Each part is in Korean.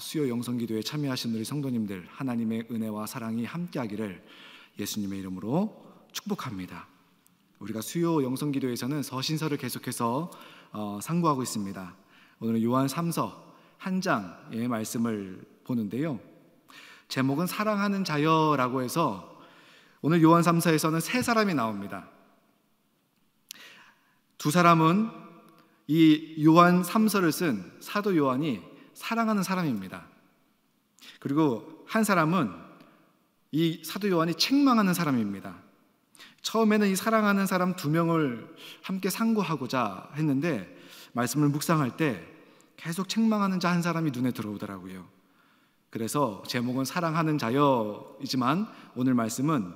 수요 영성 기도에 참여하신 우리 성도님들 하나님의 은혜와 사랑이 함께하기를 예수님의 이름으로 축복합니다. 우리가 수요 영성 기도에서는 서신서를 계속해서 어, 상고하고 있습니다. 오늘은 요한 3서 한 장의 말씀을 보는데요. 제목은 사랑하는 자여라고 해서 오늘 요한 3서에서는 세 사람이 나옵니다. 두 사람은 이 요한 3서를 쓴 사도 요한이 사랑하는 사람입니다. 그리고 한 사람은 이 사도 요한이 책망하는 사람입니다. 처음에는 이 사랑하는 사람 두 명을 함께 상고하고자 했는데 말씀을 묵상할 때 계속 책망하는 자 한 사람이 눈에 들어오더라고요. 그래서 제목은 사랑하는 자여이지만 오늘 말씀은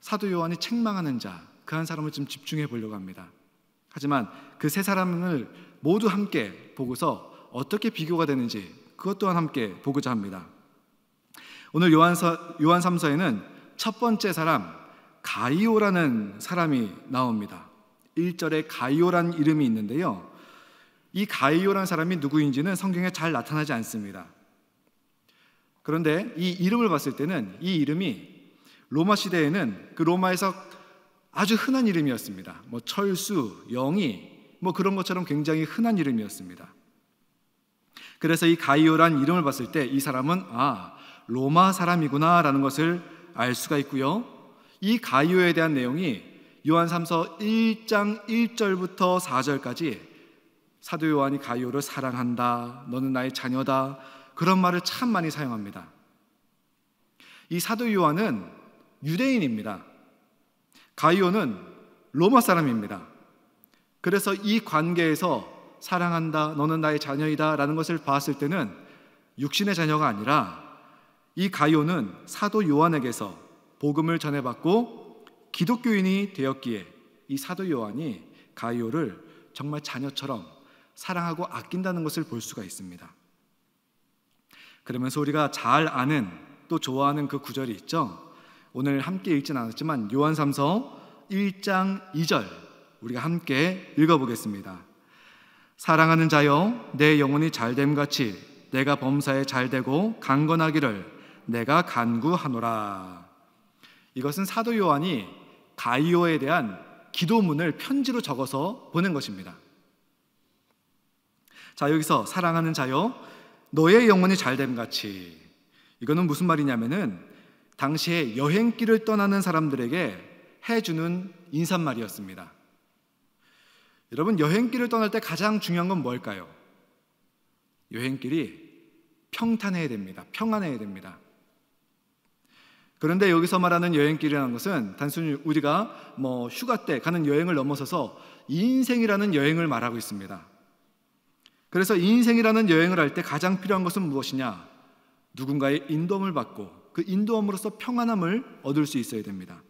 사도 요한이 책망하는 자 그 한 사람을 좀 집중해 보려고 합니다. 하지만 그 세 사람을 모두 함께 보고서 어떻게 비교가 되는지 그것 또한 함께 보고자 합니다. 오늘 요한서, 요한 3서에는 첫 번째 사람 가이오라는 사람이 나옵니다. 1절에 가이오란 이름이 있는데요. 이 가이오란 사람이 누구인지는 성경에 잘 나타나지 않습니다. 그런데 이 이름을 봤을 때는 이 이름이 로마 시대에는 그 로마에서 아주 흔한 이름이었습니다. 뭐 철수, 영이 뭐 그런 것처럼 굉장히 흔한 이름이었습니다. 그래서 이 가이오란 이름을 봤을 때 이 사람은 아 로마 사람이구나라는 것을 알 수가 있고요. 이 가이오에 대한 내용이 요한 3서 1장 1절부터 4절까지 사도 요한이 가이오를 사랑한다. 너는 나의 자녀다. 그런 말을 참 많이 사용합니다. 이 사도 요한은 유대인입니다. 가이오는 로마 사람입니다. 그래서 이 관계에서 사랑한다, 너는 나의 자녀이다 라는 것을 봤을 때는 육신의 자녀가 아니라 이 가요는 사도 요한에게서 복음을 전해받고 기독교인이 되었기에 이 사도 요한이 가요를 정말 자녀처럼 사랑하고 아낀다는 것을 볼 수가 있습니다. 그러면서 우리가 잘 아는 또 좋아하는 그 구절이 있죠. 오늘 함께 읽진 않았지만 요한삼서 1장 2절 우리가 함께 읽어보겠습니다. 사랑하는 자여 내 영혼이 잘됨 같이 내가 범사에 잘되고 강건하기를 내가 간구하노라. 이것은 사도 요한이 가이오에 대한 기도문을 편지로 적어서 보낸 것입니다. 자, 여기서 사랑하는 자여 너의 영혼이 잘됨 같이 이거는 무슨 말이냐면은 당시에 여행길을 떠나는 사람들에게 해주는 인사말이었습니다. 여러분 여행길을 떠날 때 가장 중요한 건 뭘까요? 여행길이 평탄해야 됩니다. 평안해야 됩니다. 그런데 여기서 말하는 여행길이라는 것은 단순히 우리가 뭐 휴가 때 가는 여행을 넘어서서 인생이라는 여행을 말하고 있습니다. 그래서 인생이라는 여행을 할 때 가장 필요한 것은 무엇이냐? 누군가의 인도함을 받고 그 인도함으로써 평안함을 얻을 수 있어야 됩니다.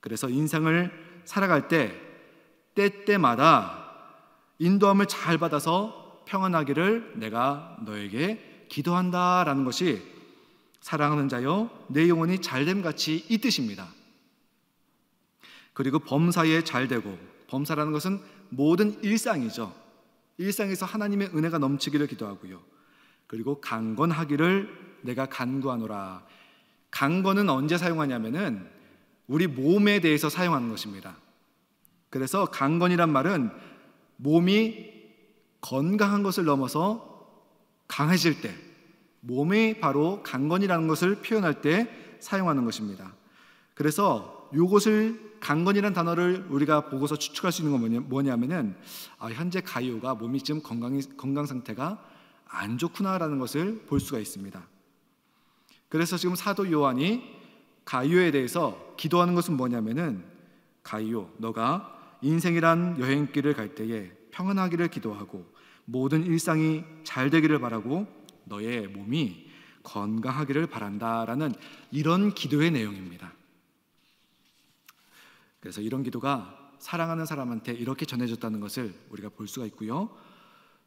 그래서 인생을 살아갈 때 때때마다 인도함을 잘 받아서 평안하기를 내가 너에게 기도한다라는 것이 사랑하는 자여 내 영혼이 잘됨 같이 이 뜻입니다. 그리고 범사에 잘되고 범사라는 것은 모든 일상이죠. 일상에서 하나님의 은혜가 넘치기를 기도하고요. 그리고 강건하기를 내가 간구하노라. 강건은 언제 사용하냐면은 우리 몸에 대해서 사용하는 것입니다. 그래서 강건이란 말은 몸이 건강한 것을 넘어서 강해질 때, 몸이 바로 강건이라는 것을 표현할 때 사용하는 것입니다. 그래서 이것을 강건이라는 단어를 우리가 보고서 추측할 수 있는 건 뭐냐, 면은 아, 현재 가이오가 몸이 지금 건강 건강 상태가 안 좋구나라는 것을 볼 수가 있습니다. 그래서 지금 사도 요한이 가이오에 대해서 기도하는 것은 뭐냐면은 가이오 너가 인생이란 여행길을 갈 때에 평안하기를 기도하고 모든 일상이 잘 되기를 바라고 너의 몸이 건강하기를 바란다라는 이런 기도의 내용입니다. 그래서 이런 기도가 사랑하는 사람한테 이렇게 전해졌다는 것을 우리가 볼 수가 있고요.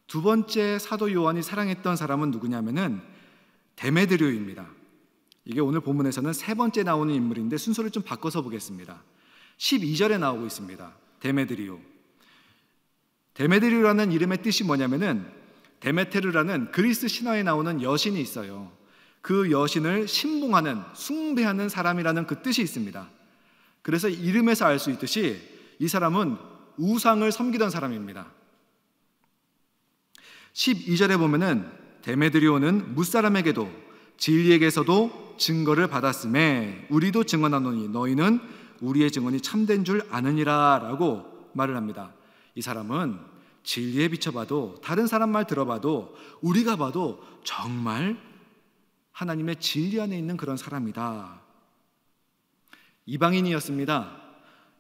두 번째 사도 요한이 사랑했던 사람은 누구냐면은 데메드리오입니다. 이게 오늘 본문에서는 세 번째 나오는 인물인데 순서를 좀 바꿔서 보겠습니다. 12절에 나오고 있습니다. 데메드리오. 데메드리오라는 이름의 뜻이 뭐냐면은 데메테르라는 그리스 신화에 나오는 여신이 있어요. 그 여신을 신봉하는 숭배하는 사람이라는 그 뜻이 있습니다. 그래서 이름에서 알 수 있듯이 이 사람은 우상을 섬기던 사람입니다. 12절에 보면은 데메드리오는 무사람에게도 진리에게서도 증거를 받았음에 우리도 증언하노니 너희는 우리의 증언이 참된 줄 아느니라 라고 말을 합니다. 이 사람은 진리에 비춰봐도 다른 사람 말 들어봐도 우리가 봐도 정말 하나님의 진리 안에 있는 그런 사람이다. 이방인이었습니다.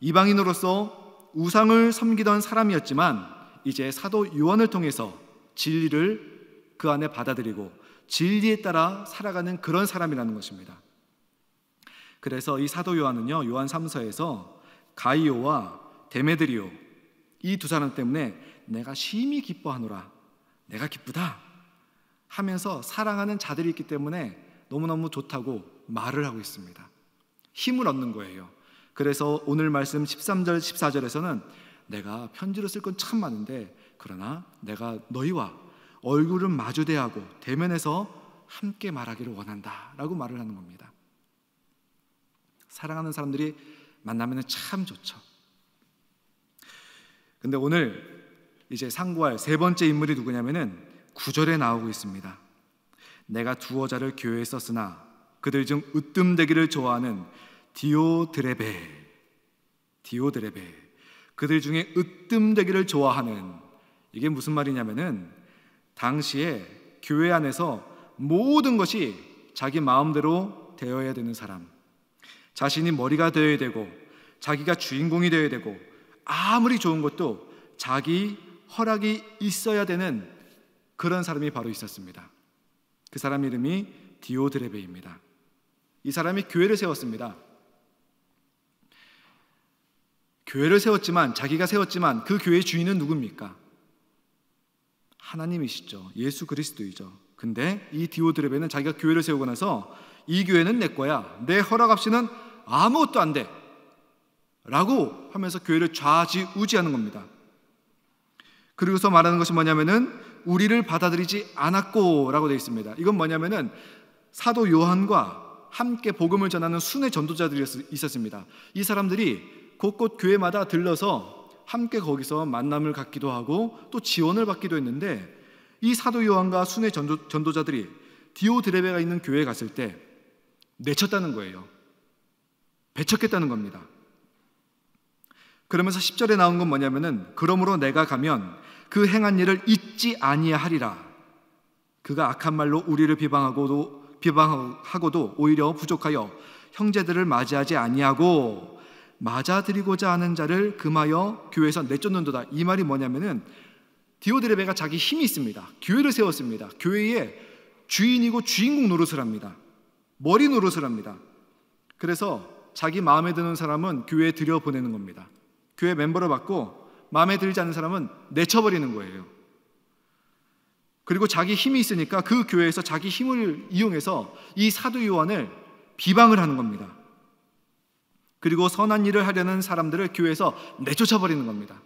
이방인으로서 우상을 섬기던 사람이었지만 이제 사도 요한을 통해서 진리를 그 안에 받아들이고 진리에 따라 살아가는 그런 사람이라는 것입니다. 그래서 이 사도 요한은요 요한 3서에서 가이오와 데메드리오 이 두 사람 때문에 내가 심히 기뻐하노라 내가 기쁘다 하면서 사랑하는 자들이 있기 때문에 너무너무 좋다고 말을 하고 있습니다. 힘을 얻는 거예요. 그래서 오늘 말씀 13절 14절에서는 내가 편지로 쓸 건 참 많은데 그러나 내가 너희와 얼굴은 마주대하고 대면에서 함께 말하기를 원한다라고 말을 하는 겁니다. 사랑하는 사람들이 만나면 참 좋죠. 근데 오늘 이제 상고할 세 번째 인물이 누구냐면은 구절에 나오고 있습니다. 내가 두어자를 교회에 썼으나 그들 중 으뜸되기를 좋아하는 디오드레베 디오드레베 그들 중에 으뜸되기를 좋아하는 이게 무슨 말이냐면은 당시에 교회 안에서 모든 것이 자기 마음대로 되어야 되는 사람 자신이 머리가 되어야 되고 자기가 주인공이 되어야 되고 아무리 좋은 것도 자기 허락이 있어야 되는 그런 사람이 바로 있었습니다. 그 사람 이름이 디오드레베입니다. 이 사람이 교회를 세웠습니다. 교회를 세웠지만 자기가 세웠지만 그 교회의 주인은 누굽니까? 하나님이시죠. 예수 그리스도이죠. 근데 이 디오드레베는 자기가 교회를 세우고 나서 이 교회는 내 거야. 내 허락 없이는 아무것도 안 돼. 라고 하면서 교회를 좌지우지하는 겁니다. 그리고서 말하는 것이 뭐냐면은 우리를 받아들이지 않았고라고 되어 있습니다. 이건 뭐냐면은 사도 요한과 함께 복음을 전하는 순회 전도자들이 있었습니다. 이 사람들이 곳곳 교회마다 들러서 함께 거기서 만남을 갖기도 하고 또 지원을 받기도 했는데 이 사도 요한과 순회 전도, 전도자들이 디오드레베가 있는 교회에 갔을 때 내쳤다는 거예요. 배척했다는 겁니다. 그러면서 10절에 나온 건 뭐냐면은 그러므로 내가 가면 그 행한 일을 잊지 아니하리라. 그가 악한 말로 우리를 비방하고도 비방하고도 오히려 부족하여 형제들을 맞이하지 아니하고 맞아들이고자 하는 자를 금하여 교회에서 내쫓는도다. 이 말이 뭐냐면은 디오드레베가 자기 힘이 있습니다. 교회를 세웠습니다. 교회의 주인이고 주인공 노릇을 합니다. 머리 노릇을 합니다. 그래서 자기 마음에 드는 사람은 교회에 들여보내는 겁니다. 교회 멤버로 받고 마음에 들지 않는 사람은 내쳐버리는 거예요. 그리고 자기 힘이 있으니까 그 교회에서 자기 힘을 이용해서 이 사도 요한을 비방을 하는 겁니다. 그리고 선한 일을 하려는 사람들을 교회에서 내쫓아 버리는 겁니다.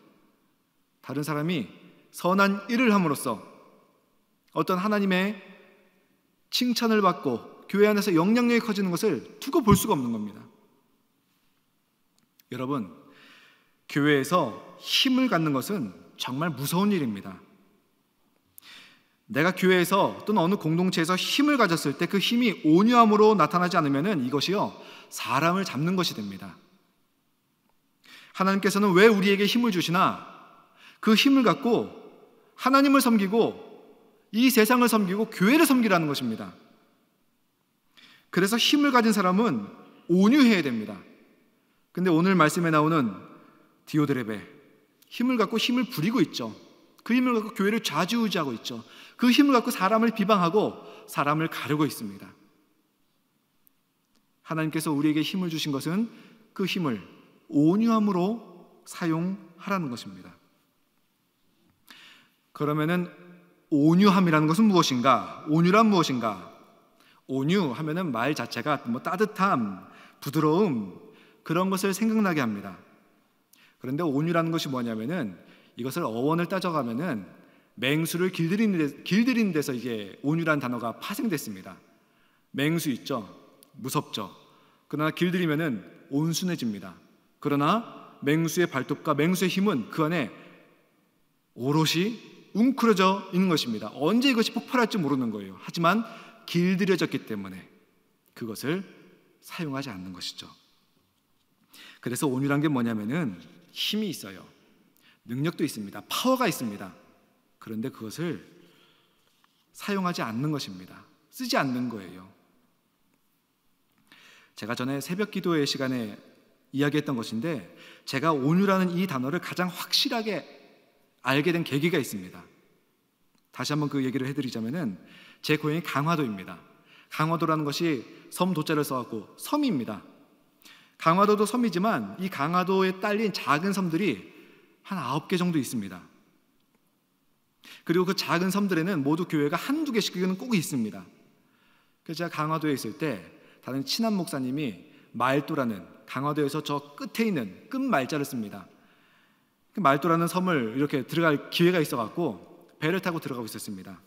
다른 사람이 선한 일을 함으로써 어떤 하나님의 칭찬을 받고 교회 안에서 영향력이 커지는 것을 두고 볼 수가 없는 겁니다. 여러분, 교회에서 힘을 갖는 것은 정말 무서운 일입니다. 내가 교회에서 또는 어느 공동체에서 힘을 가졌을 때 그 힘이 온유함으로 나타나지 않으면 이것이요, 사람을 잡는 것이 됩니다. 하나님께서는 왜 우리에게 힘을 주시나? 그 힘을 갖고 하나님을 섬기고 이 세상을 섬기고 교회를 섬기라는 것입니다. 그래서 힘을 가진 사람은 온유해야 됩니다. 근데 오늘 말씀에 나오는 디오드레베 힘을 갖고 힘을 부리고 있죠. 그 힘을 갖고 교회를 좌지우지하고 있죠. 그 힘을 갖고 사람을 비방하고 사람을 가르고 있습니다. 하나님께서 우리에게 힘을 주신 것은 그 힘을 온유함으로 사용하라는 것입니다. 그러면은 온유함이라는 것은 무엇인가? 온유란 무엇인가? 온유 하면은 말 자체가 뭐 따뜻함, 부드러움 그런 것을 생각나게 합니다. 그런데 온유라는 것이 뭐냐면은 이것을 어원을 따져가면은 맹수를 길들인, 데, 길들인 데서 이게 온유란 단어가 파생됐습니다. 맹수 있죠? 무섭죠? 그러나 길들이면은 온순해집니다. 그러나 맹수의 발톱과 맹수의 힘은 그 안에 오롯이 웅크러져 있는 것입니다. 언제 이것이 폭발할지 모르는 거예요. 하지만 길들여졌기 때문에 그것을 사용하지 않는 것이죠. 그래서 온유란 게 뭐냐면은 힘이 있어요. 능력도 있습니다. 파워가 있습니다. 그런데 그것을 사용하지 않는 것입니다. 쓰지 않는 거예요. 제가 전에 새벽 기도의 시간에 이야기했던 것인데 제가 온유라는 이 단어를 가장 확실하게 알게 된 계기가 있습니다. 다시 한번 그 얘기를 해드리자면은 제 고향이 강화도입니다. 강화도라는 것이 섬 도자를 써왔고 섬입니다. 강화도도 섬이지만 이 강화도에 딸린 작은 섬들이 한 아홉 개 정도 있습니다. 그리고 그 작은 섬들에는 모두 교회가 한두 개씩은 꼭 있습니다. 그래서 제가 강화도에 있을 때 다른 친한 목사님이 말도라는 강화도에서 저 끝에 있는 끝 말자를 씁니다. 그 말도라는 섬을 이렇게 들어갈 기회가 있어갖고 배를 타고 들어가고 있었습니다.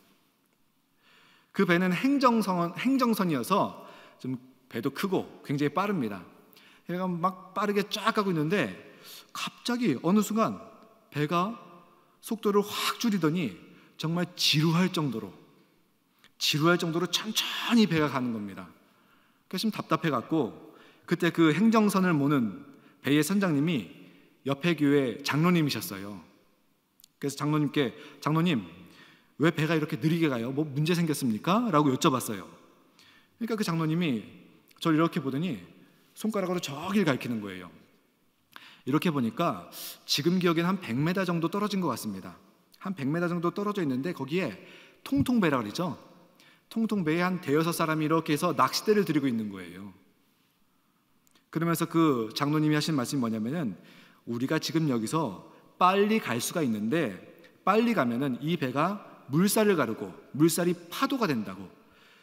그 배는 행정선, 행정선이어서 좀 배도 크고 굉장히 빠릅니다. 얘가 막 빠르게 쫙 가고 있는데 갑자기 어느 순간 배가 속도를 확 줄이더니 정말 지루할 정도로 지루할 정도로 천천히 배가 가는 겁니다. 그래서 좀 답답해 갖고 그때 그 행정선을 모는 배의 선장님이 옆에 교회 장로님이셨어요. 그래서 장로님께 장로님 왜 배가 이렇게 느리게 가요? 뭐 문제 생겼습니까? 라고 여쭤봤어요. 그러니까 그 장로님이 저를 이렇게 보더니 손가락으로 저길 가리키는 거예요. 이렇게 보니까 지금 기억엔 한 100m 정도 떨어진 것 같습니다. 한 100m 정도 떨어져 있는데 거기에 통통배라 그러죠. 통통배에 한 대여섯 사람이 이렇게 해서 낚싯대를 들이고 있는 거예요. 그러면서 그 장로님이 하신 말씀이 뭐냐면은 우리가 지금 여기서 빨리 갈 수가 있는데 빨리 가면은 이 배가 물살을 가르고 물살이 파도가 된다고.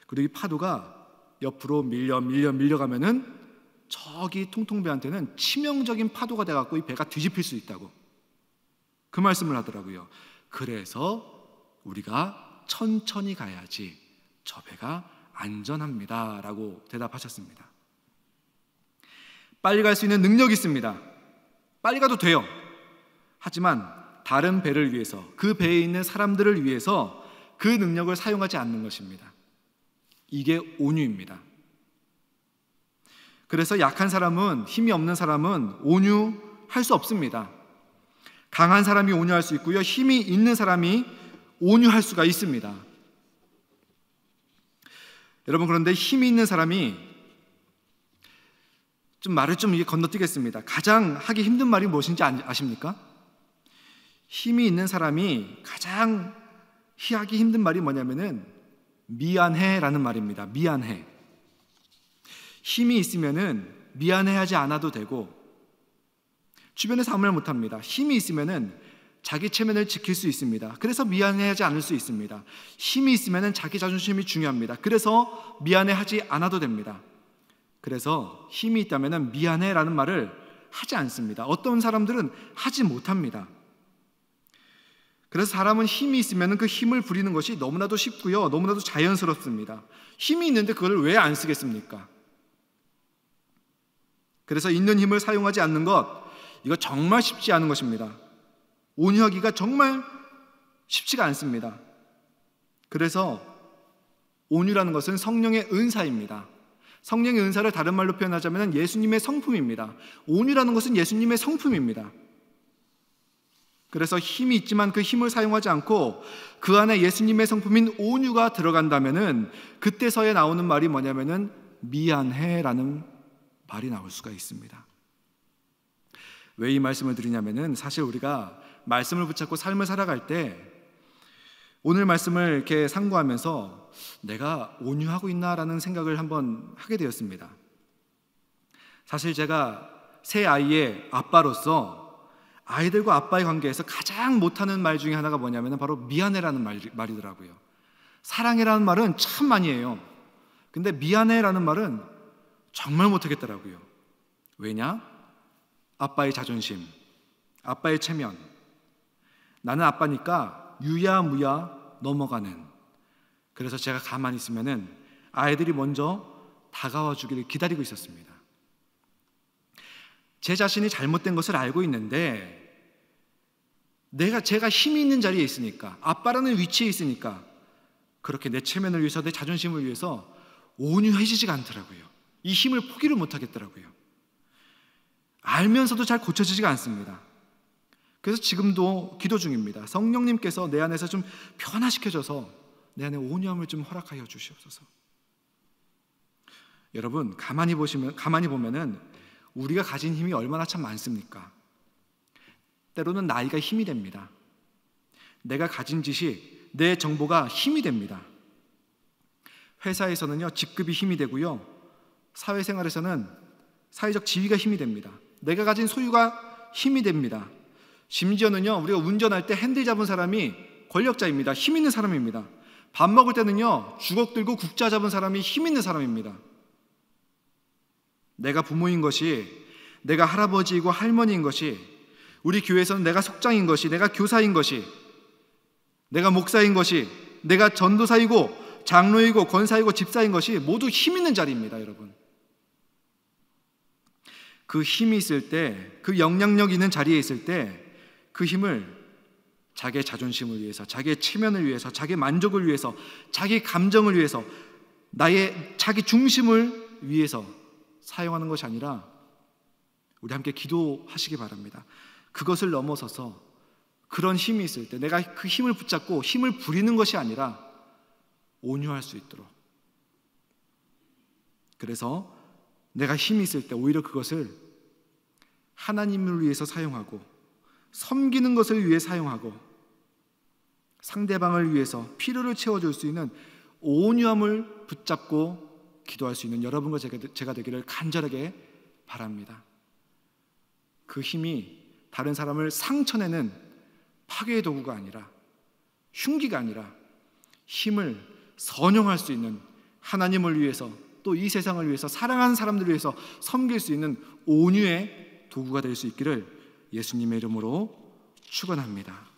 그리고 이 파도가 옆으로 밀려 밀려 밀려가면은 저기 통통배한테는 치명적인 파도가 돼갖고 이 배가 뒤집힐 수 있다고. 그 말씀을 하더라고요. 그래서 우리가 천천히 가야지 저 배가 안전합니다. 라고 대답하셨습니다. 빨리 갈 수 있는 능력이 있습니다. 빨리 가도 돼요. 하지만 다른 배를 위해서 그 배에 있는 사람들을 위해서 그 능력을 사용하지 않는 것입니다. 이게 온유입니다. 그래서 약한 사람은 힘이 없는 사람은 온유할 수 없습니다. 강한 사람이 온유할 수 있고요. 힘이 있는 사람이 온유할 수가 있습니다. 여러분 그런데 힘이 있는 사람이 좀 말을 좀 건너뛰겠습니다. 가장 하기 힘든 말이 무엇인지 아, 아십니까? 힘이 있는 사람이 가장 희하기 힘든 말이 뭐냐면은 미안해라는 말입니다. 미안해. 힘이 있으면은 미안해하지 않아도 되고 주변에서 아무 말 못합니다. 힘이 있으면은 자기 체면을 지킬 수 있습니다. 그래서 미안해하지 않을 수 있습니다. 힘이 있으면은 자기 자존심이 중요합니다. 그래서 미안해하지 않아도 됩니다. 그래서 힘이 있다면은 미안해라는 말을 하지 않습니다. 어떤 사람들은 하지 못합니다. 그래서 사람은 힘이 있으면 그 힘을 부리는 것이 너무나도 쉽고요. 너무나도 자연스럽습니다. 힘이 있는데 그걸 왜 안 쓰겠습니까? 그래서 있는 힘을 사용하지 않는 것, 이거 정말 쉽지 않은 것입니다. 온유하기가 정말 쉽지가 않습니다. 그래서 온유라는 것은 성령의 은사입니다. 성령의 은사를 다른 말로 표현하자면 예수님의 성품입니다. 온유라는 것은 예수님의 성품입니다. 그래서 힘이 있지만 그 힘을 사용하지 않고 그 안에 예수님의 성품인 온유가 들어간다면은 그때서야 나오는 말이 뭐냐면은 미안해라는 말이 나올 수가 있습니다. 왜 이 말씀을 드리냐면은 사실 우리가 말씀을 붙잡고 삶을 살아갈 때 오늘 말씀을 이렇게 상고하면서 내가 온유하고 있나라는 생각을 한번 하게 되었습니다. 사실 제가 새 아이의 아빠로서 아이들과 아빠의 관계에서 가장 못하는 말 중에 하나가 뭐냐면 바로 미안해라는 말, 말이더라고요. 사랑이라는 말은 참 많이 해요. 근데 미안해라는 말은 정말 못하겠더라고요. 왜냐? 아빠의 자존심, 아빠의 체면. 나는 아빠니까 유야무야 넘어가는. 그래서 제가 가만히 있으면 아이들이 먼저 다가와 주기를 기다리고 있었습니다. 제 자신이 잘못된 것을 알고 있는데 내가 제가 힘이 있는 자리에 있으니까 아빠라는 위치에 있으니까 그렇게 내 체면을 위해서 내 자존심을 위해서 온유해지지가 않더라고요. 이 힘을 포기를 못 하겠더라고요. 알면서도 잘 고쳐지지가 않습니다. 그래서 지금도 기도 중입니다. 성령님께서 내 안에서 좀 변화시켜줘서 내 안에 온유함을 좀 허락하여 주시옵소서. 여러분 가만히 보시면 가만히 보면은 우리가 가진 힘이 얼마나 참 많습니까? 때로는 나이가 힘이 됩니다. 내가 가진 지식, 내 정보가 힘이 됩니다. 회사에서는요, 직급이 힘이 되고요. 사회생활에서는 사회적 지위가 힘이 됩니다. 내가 가진 소유가 힘이 됩니다. 심지어는요, 우리가 운전할 때 핸들 잡은 사람이 권력자입니다. 힘 있는 사람입니다. 밥 먹을 때는요, 주걱 들고 국자 잡은 사람이 힘 있는 사람입니다. 내가 부모인 것이 내가 할아버지이고 할머니인 것이 우리 교회에서는 내가 속장인 것이 내가 교사인 것이 내가 목사인 것이 내가 전도사이고 장로이고 권사이고 집사인 것이 모두 힘 있는 자리입니다, 여러분. 그 힘이 있을 때, 그 영향력 있는 자리에 있을 때, 그 힘을 자기의 자존심을 위해서, 자기의 체면을 위해서, 자기의 만족을 위해서, 자기 감정을 위해서, 나의 자기 중심을 위해서 사용하는 것이 아니라 우리 함께 기도하시기 바랍니다. 그것을 넘어서서 그런 힘이 있을 때 내가 그 힘을 붙잡고 힘을 부리는 것이 아니라 온유할 수 있도록 그래서 내가 힘이 있을 때 오히려 그것을 하나님을 위해서 사용하고 섬기는 것을 위해 사용하고 상대방을 위해서 필요를 채워줄 수 있는 온유함을 붙잡고 기도할 수 있는 여러분과 제가, 되기를 간절하게 바랍니다. 그 힘이 다른 사람을 상처내는 파괴의 도구가 아니라 흉기가 아니라 힘을 선용할 수 있는 하나님을 위해서 또 이 세상을 위해서 사랑하는 사람들을 위해서 섬길 수 있는 온유의 도구가 될 수 있기를 예수님의 이름으로 축원합니다.